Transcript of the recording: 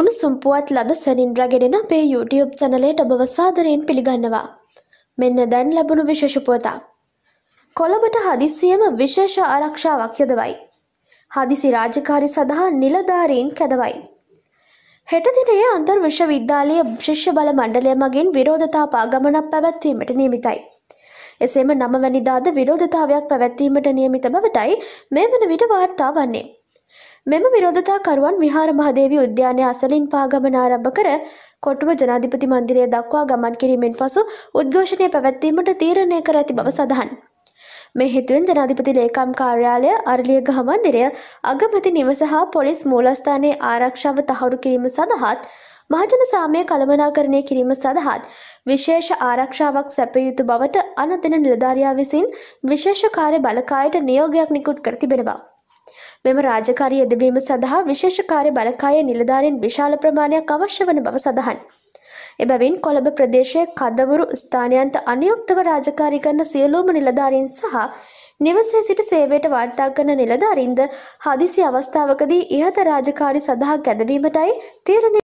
උණුසුම් පුවත් ලද සැනින් රැගෙනෙන අපේ YouTube චැනලයට ඔබව සාදරයෙන් පිළිගන්නවා. මෙන්න දැන් ලැබුණු විශේෂ පුවතක්. කොළඹට හදිසියෙම විශේෂ ආරක්ෂාවක් යොදවයි. හදිසි රාජකාරි සඳහා නිලධාරීන් කැදවයි. හෙට දිනේ අන්තර් විශ්වවිද්‍යාලයේ ශිෂ්‍ය බල මණ්ඩලය මගින් විරෝධතා පාගමනක් පැවැත්වීමට නියමිතයි. එසේම නම වැනිදාද විරෝධතාවයක් පැවැත්වීමට නියමිත බවටයි මේ වන විට වාර්තා වන්නේ. මෙම විරෝධතාකරුවන් විහාර මහදේවී උද්‍යානය අසලින් පාගමන ආරම්භ කර කොටුව ජනාධිපති මන්දිරය දක්වා ගමන් කිරීමෙන් පසු උද්ඝෝෂණය පැවැත්වීමට තීරණය කර ඇති බව සඳහන්. මේ හේතුවෙන් ජනාධිපති ලේකම් කාර්යාලය අරලියගහ මන්දිරය අගමැති නිවස හා පොලිස් මූලස්ථානයේ ආරක්ෂාව තහවුරු කිරීම සඳහාත් මහජන සාමය කළමනාකරණය කිරීම සඳහාත් විශේෂ ආරක්ෂාවක් සැපිය යුතු බවට අනදෙන නිලධාරියා විසින් විශේෂ කාර්ය බලකායට නියෝගයක් නිකුත් කර තිබෙනවා. මෙම රාජකාරී යෙදවීම සඳහා විශේෂ කාර්ය බලකාය නිලධාරීන් විශාල ප්‍රමාණයක් අවශ්‍ය වන බව සඳහන්. එබැවින් කොළඹ ප්‍රදේශයේ කදවුරු ස්ථානයන්ට අනුයුක්තව රාජකාරී කරන සියලූම නිලධාරීන් සහ නිවසේ සිට සේවයට වාර්තා කරන නිලධාරීන්ද හදිසි අවස්ථාවකදී ඉහත රාජකාරි සඳහා ගැදවීමටයි තීරණය